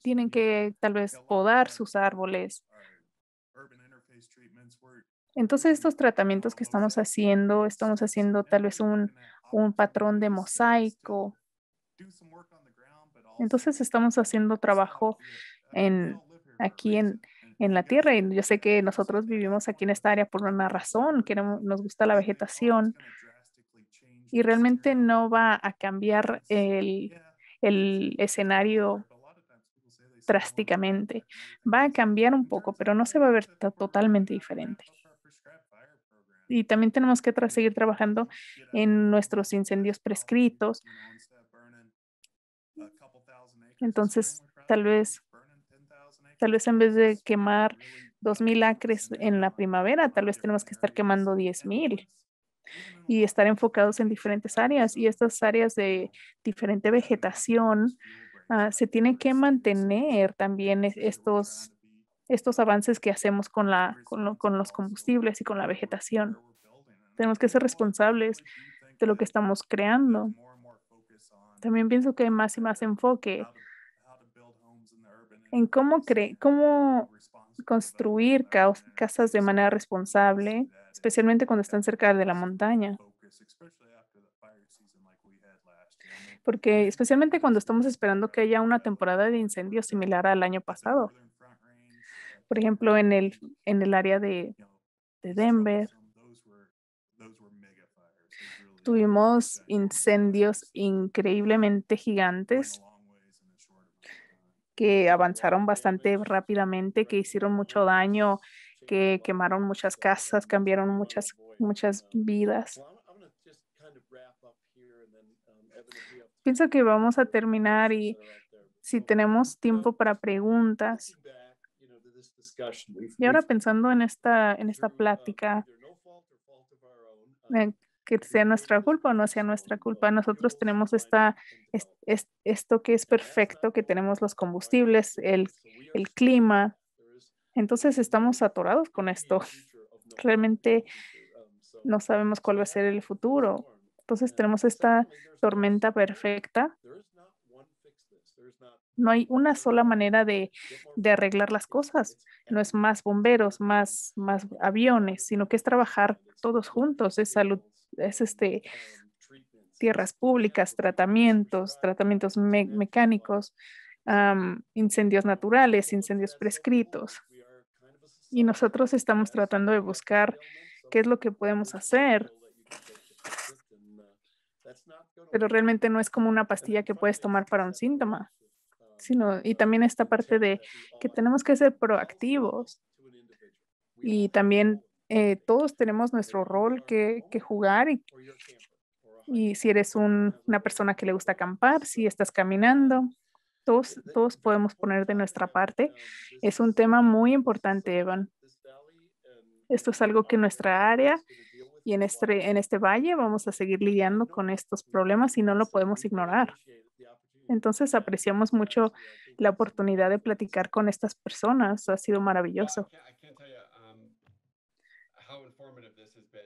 Tienen que tal vez podar sus árboles. Entonces, estos tratamientos que estamos haciendo, estamos haciendo tal vez un, patrón de mosaico. Entonces, estamos haciendo trabajo en, aquí en, la tierra. Y yo sé que nosotros vivimos aquí en esta área por una razón, que nos gusta la vegetación. Y realmente no va a cambiar el escenario drásticamente. Va a cambiar un poco, pero no se va a ver totalmente diferente y también tenemos que seguir trabajando en nuestros incendios prescritos. Entonces, tal vez, tal vez en vez de quemar dos mil acres en la primavera, tal vez tenemos que estar quemando mil y estar enfocados en diferentes áreas. Y estas áreas de diferente vegetación, ah, se tienen que mantener también estos estos avances que hacemos con, la, con, con los combustibles y con la vegetación. Tenemos que ser responsables de lo que estamos creando. También pienso que hay más y más enfoque en cómo, cre cómo construir casas de manera responsable, especialmente cuando están cerca de la montaña. Porque especialmente cuando estamos esperando que haya una temporada de incendios similar al año pasado por ejemplo, en el, en el área de, Denver. Tuvimos incendios increíblemente gigantes que avanzaron bastante rápidamente, que hicieron mucho daño, que quemaron muchas casas, cambiaron muchas, muchas vidas. Pienso que vamos a terminar y si tenemos tiempo para preguntas. Y ahora pensando en esta, en esta plática, um, eh, que sea nuestra culpa o no sea nuestra culpa, nosotros tenemos esta, esto que es perfecto, que tenemos los combustibles, el, el clima. Entonces estamos atorados con esto. Realmente um, no sabemos cuál va a ser el futuro. Entonces tenemos esta tormenta perfecta no hay una sola manera de, arreglar las cosas. No es más bomberos, más, más aviones, sino que es trabajar todos juntos. Es salud, es este, tierras públicas, tratamientos, tratamientos mecánicos, incendios naturales, incendios prescritos. Y nosotros estamos tratando de buscar qué es lo que podemos hacer pero realmente no es como una pastilla que puedes tomar para un síntoma sino, y también esta parte de que tenemos que ser proactivos y también eh, todos tenemos nuestro rol que, jugar y, si eres una persona que le gusta acampar, si estás caminando, todos, todos podemos poner de nuestra parte. Es un tema muy importante, Evan. Esto es algo que nuestra área y en este, en este valle vamos a seguir lidiando con estos problemas y no lo podemos ignorar. Entonces apreciamos mucho la oportunidad de platicar con estas personas. Ha sido maravilloso.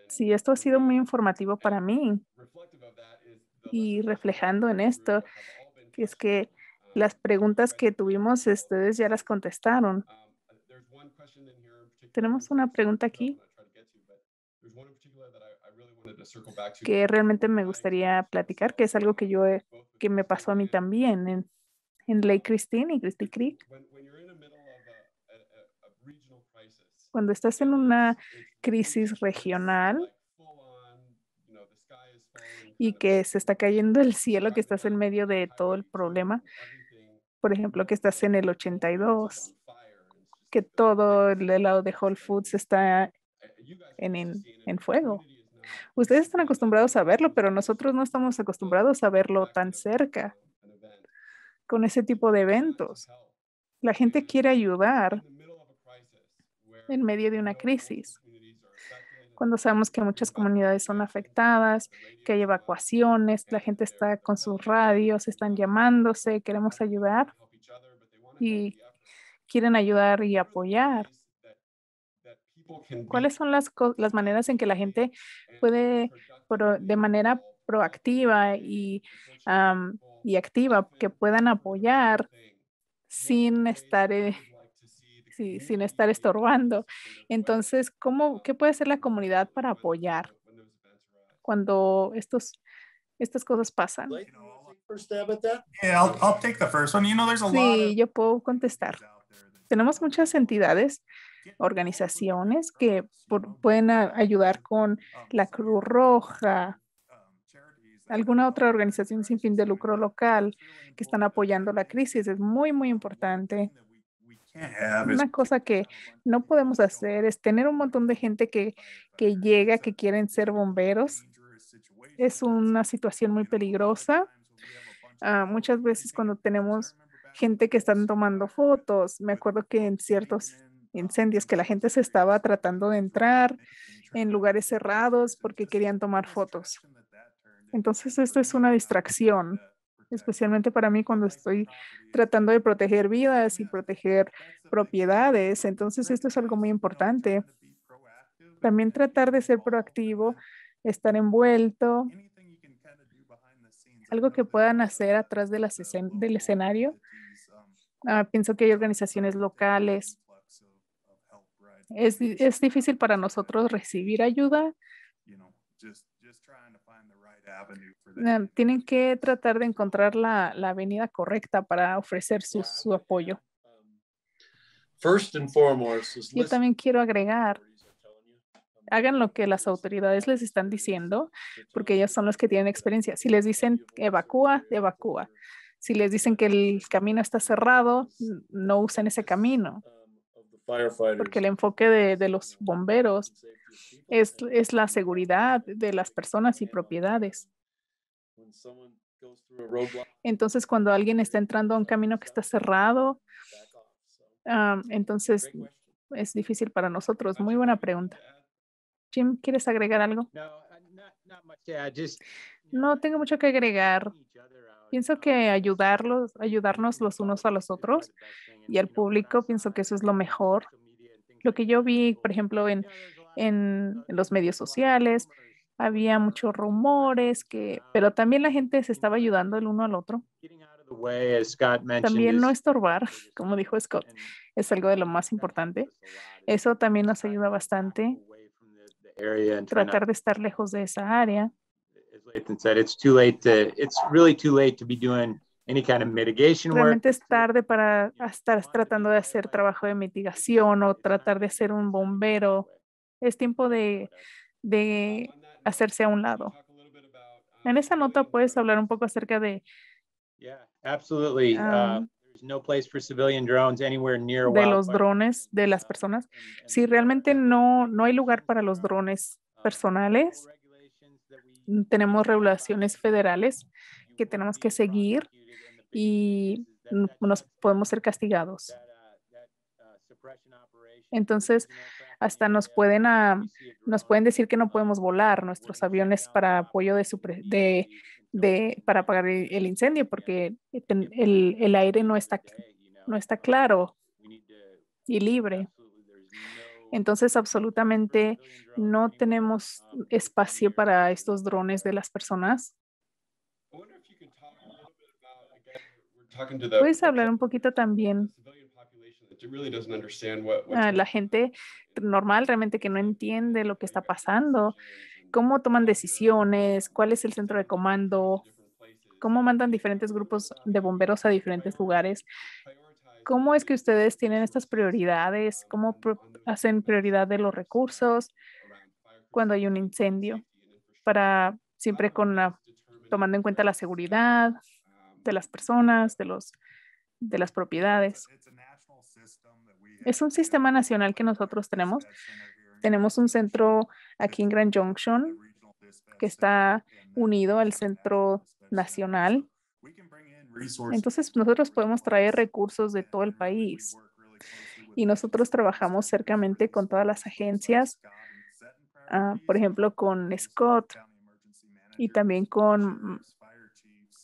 Sí, esto ha sido muy informativo para mí. Y reflejando en esto, es que las preguntas que tuvimos, ustedes ya las contestaron. Tenemos una pregunta aquí que realmente me gustaría platicar, que es algo que yo que me pasó a mí también en, en Lake Christine y Christie Creek. Cuando estás en una crisis regional y que se está cayendo el cielo, que estás en medio de todo el problema, por ejemplo, que estás en el 82, que todo el lado de Whole Foods está eh, en, en fuego. Ustedes están acostumbrados a verlo, pero nosotros no estamos acostumbrados a verlo tan cerca con ese tipo de eventos. La gente quiere ayudar en medio de una crisis. Cuando sabemos que muchas comunidades son afectadas, que hay evacuaciones, la gente está con sus radios, están llamándose, queremos ayudar y quieren ayudar y apoyar, ¿Cuáles son las, las maneras en que la gente eh, puede, de manera proactiva y, y activa, que puedan apoyar sin estar, eh, sin estar estorbando? Entonces, ¿cómo, ¿qué puede hacer la comunidad para apoyar cuando estos, estas cosas pasan? Sí, yo puedo contestar. Tenemos muchas entidades organizaciones que pueden ayudar con la Cruz Roja, alguna otra organización sin fin de lucro local que están apoyando la crisis. Es muy, muy importante. Una cosa que no podemos hacer es tener un montón de gente que, que llega, que quieren ser bomberos. Es una situación muy peligrosa. Ah, muchas veces cuando tenemos gente que están tomando fotos, me acuerdo que en ciertos incendios, que la gente se estaba tratando de entrar en lugares cerrados porque querían tomar fotos. Entonces, esto es una distracción, especialmente para mí cuando estoy tratando de proteger vidas y proteger propiedades. Entonces, esto es algo muy importante. También tratar de ser proactivo, estar envuelto, algo que puedan hacer atrás de del escenario. Ah, pienso que hay organizaciones locales es, difícil para nosotros recibir ayuda. Tienen que tratar de encontrar la, avenida correcta para ofrecer su, su apoyo. Um, Yo también quiero agregar, um, hagan lo que las autoridades les están diciendo, porque ellas son los que tienen experiencia. Si les dicen evacúa, evacúa. Si les dicen que el camino está cerrado, no usen ese camino porque el enfoque de, los bomberos es, la seguridad de las personas y propiedades. Entonces, cuando alguien está entrando a un camino que está cerrado, entonces es difícil para nosotros. Muy buena pregunta. Jim, ¿quieres agregar algo? No uh, tengo mucho que agregar. Pienso que ayudarlos, ayudarnos los unos a los otros y al público, pienso que eso es lo mejor. Lo que yo vi, por ejemplo, en, en los medios sociales, había muchos rumores, que, pero también la gente se estaba ayudando el uno al otro. También no estorbar, como dijo Scott, es algo de lo más importante. Eso también nos ayuda bastante. Tratar de estar lejos de esa área. Realmente es tarde para estar tratando de hacer trabajo de mitigación o tratar de ser un bombero. Es tiempo de, de hacerse a un lado. En esa nota puedes hablar un poco acerca de. de los drones de las personas. Si realmente no, no hay lugar para los drones personales, tenemos regulaciones federales que tenemos que seguir y nos podemos ser castigados. Entonces, hasta nos pueden, ah, nos pueden decir que no podemos volar nuestros aviones para apoyo de, su de, de para apagar el incendio porque el, el aire no está, no está claro y libre. Entonces, absolutamente no tenemos espacio para estos drones de las personas. Puedes hablar un poquito también a la gente normal realmente que no entiende lo que está pasando, cómo toman decisiones, cuál es el centro de comando, cómo mandan diferentes grupos de bomberos a diferentes lugares, cómo es que ustedes tienen estas prioridades, cómo hacen prioridad de los recursos cuando hay un incendio, para siempre con la, tomando en cuenta la seguridad de las personas, de los de las propiedades. Es un sistema nacional que nosotros tenemos. Tenemos un centro aquí en Grand Junction que está unido al centro nacional entonces nosotros podemos traer recursos de todo el país y nosotros trabajamos cercamente con todas las agencias, ah, por ejemplo, con Scott y también con,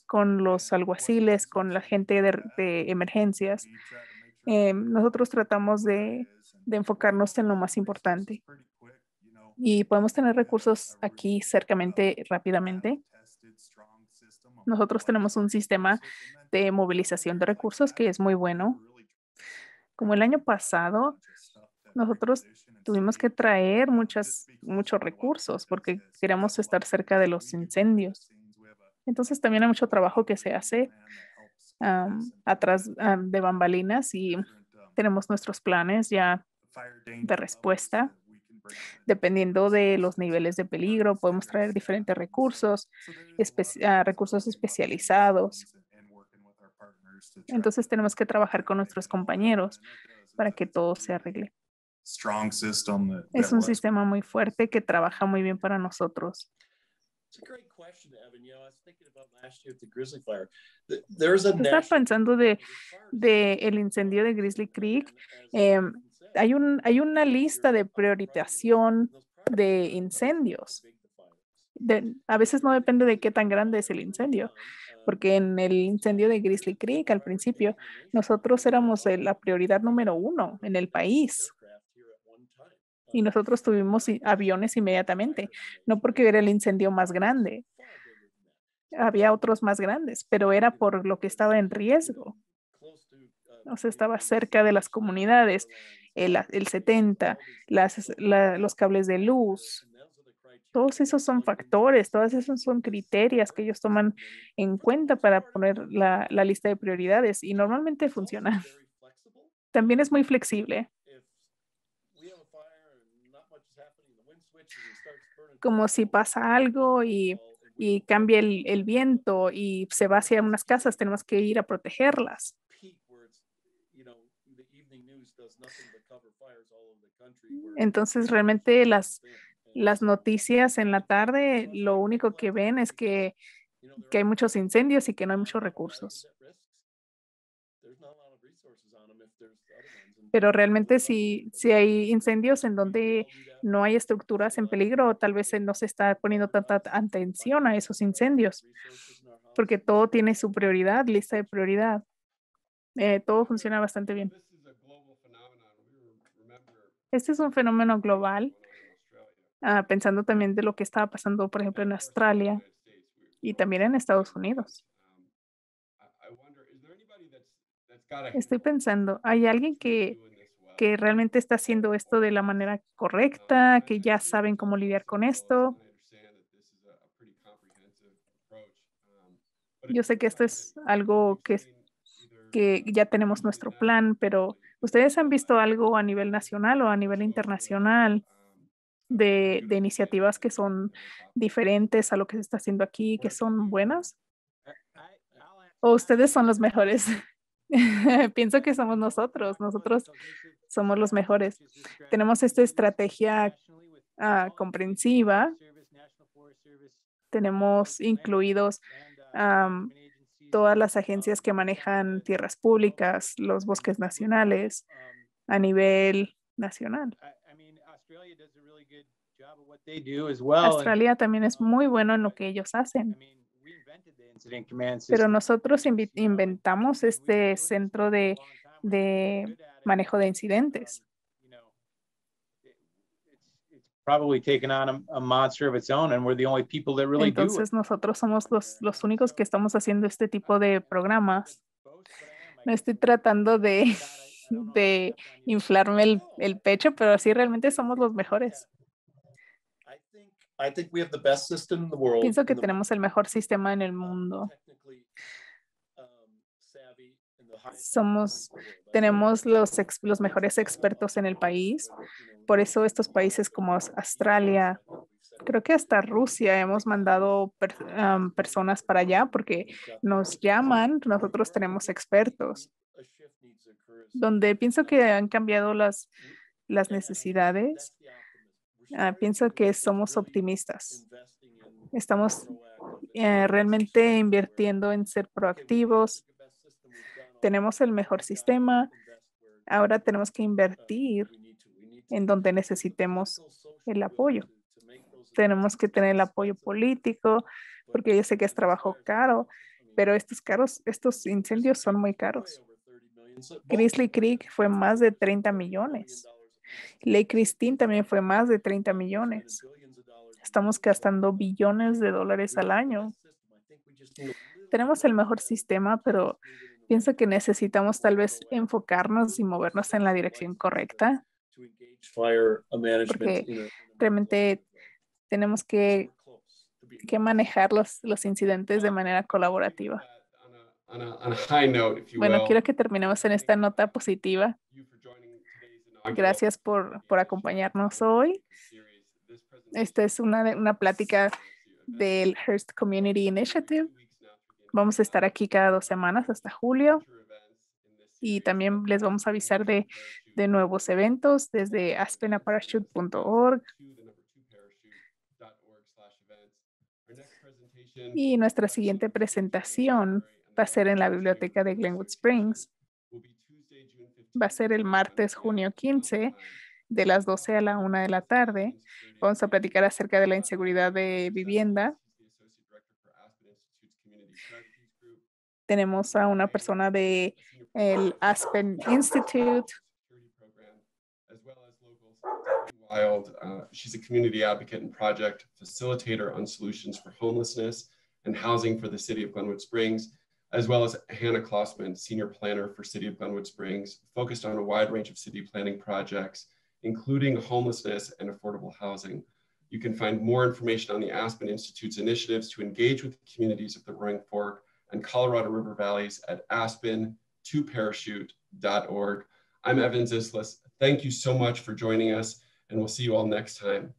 con los alguaciles, con la gente de, emergencias. Eh, nosotros tratamos de, de enfocarnos en lo más importante y podemos tener recursos aquí cercamente uh, rápidamente. Nosotros tenemos un sistema de movilización de recursos que es muy bueno. Como el año pasado, nosotros tuvimos que traer muchas, muchos recursos porque queremos estar cerca de los incendios. Entonces también hay mucho trabajo que se hace atrás de bambalinas y tenemos nuestros planes ya de respuesta Dependiendo de los niveles de peligro, podemos traer diferentes recursos, ah, recursos especializados. Entonces tenemos que trabajar con nuestros compañeros para que todo se arregle. Es un sistema muy fuerte que trabaja muy bien para nosotros. Estaba pensando de, de el incendio de Grizzly Creek hay, una lista de priorización de incendios. a veces no depende de qué tan grande es el incendio, porque en el incendio de Grizzly Creek al principio nosotros éramos la prioridad número uno en el país y nosotros tuvimos aviones inmediatamente, no porque era el incendio más grande, había otros más grandes, pero era por lo que estaba en riesgo. O sea, estaba cerca de las comunidades eh, el, el 70, las, los cables de luz. Todos esos son factores, todas esas son criterios que ellos toman en cuenta para poner la, la lista de prioridades y normalmente funciona. También es muy flexible. Como si pasa algo y y cambia el, el, viento y se va hacia unas casas, tenemos que ir a protegerlas. Entonces realmente las, las noticias en la tarde lo único que ven es que, que hay muchos incendios y que no hay muchos recursos. Pero realmente si, si hay incendios en donde no hay estructuras en peligro, tal vez no se está poniendo tanta atención a esos incendios, porque todo tiene su prioridad, lista de prioridad. Eh, todo funciona bastante bien. Este es un fenómeno global, ah, pensando también de lo que estaba pasando, por ejemplo, en Australia y también en Estados Unidos. Estoy pensando, ¿hay alguien que, que realmente está haciendo esto de la manera correcta, que ya saben cómo lidiar con esto? Yo sé que esto es algo que, que ya tenemos nuestro plan, pero ¿Ustedes han visto algo a nivel nacional o a nivel internacional de, iniciativas que son diferentes a lo que se está haciendo aquí, que son buenas? ¿O ustedes son los mejores? Pienso que somos nosotros, nosotros somos los mejores. Tenemos esta estrategia ah, comprensiva, tenemos incluidos todas las agencias que manejan tierras públicas, los bosques nacionales um, a nivel nacional. Australia también es muy um, bueno en lo que ellos hacen. Pero nosotros inventamos este centro de, de manejo de um, incidentes. Entonces nosotros somos los, los únicos que estamos haciendo este tipo de programas. No estoy tratando de, de inflarme el, el pecho, pero sí realmente somos los mejores. Pienso que tenemos el mejor sistema en el mundo somos, tenemos los, los mejores expertos en el país. Por eso estos países como Australia, creo que hasta Rusia hemos mandado personas para allá porque nos llaman, nosotros tenemos expertos. Donde pienso que han cambiado las, mm, necesidades, ah, pienso que somos optimistas. Estamos eh, realmente invirtiendo en ser proactivos tenemos el mejor sistema, ahora tenemos que invertir en donde necesitemos el apoyo. Tenemos que tener el apoyo político, porque yo sé que es trabajo caro, pero estos caros, estos incendios son muy caros. Grizzly Creek fue más de 30 millones. Lake Christine también fue más de 30 millones. Estamos gastando billones de dólares al año. Tenemos el mejor sistema, pero Pienso que necesitamos tal vez enfocarnos y movernos en la dirección correcta, porque realmente tenemos que, que manejar los, los incidentes de manera colaborativa. Bueno, quiero que terminemos en esta nota positiva. Gracias por, por acompañarnos hoy. Esta es una, una plática del Hearst Community Initiative. Vamos a estar aquí cada dos semanas hasta julio y también les vamos a avisar de, nuevos eventos desde aspenaparachute.org y nuestra siguiente presentación va a ser en la biblioteca de Glenwood Springs. Va a ser el martes, junio 15, de las 12 a la 1 de la tarde. Vamos a platicar acerca de la inseguridad de vivienda tenemos a una persona de el Aspen Institute. Wild. Uh, she's a community advocate and project facilitator on solutions for homelessness and housing for the city of Glenwood Springs, as well as Hannah Klossman, senior planner for City of Glenwood Springs, focused on a wide range of city planning projects, including homelessness and affordable housing. You can find more information on the Aspen Institute's initiatives to engage with the communities of the Roaring Fork and Colorado River Valleys at aspen2parachute.org. I'm Evan Zislis. Thank you so much for joining us, and we'll see you all next time.